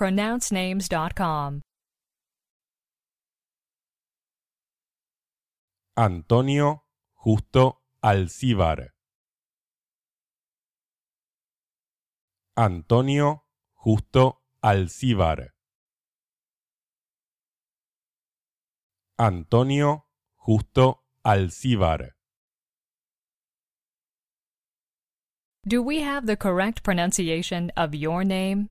pronouncenames.com. Antonio Justo Alcíbar. Antonio Justo Alcíbar. Antonio Justo Alcíbar. Do we have the correct pronunciation of your name?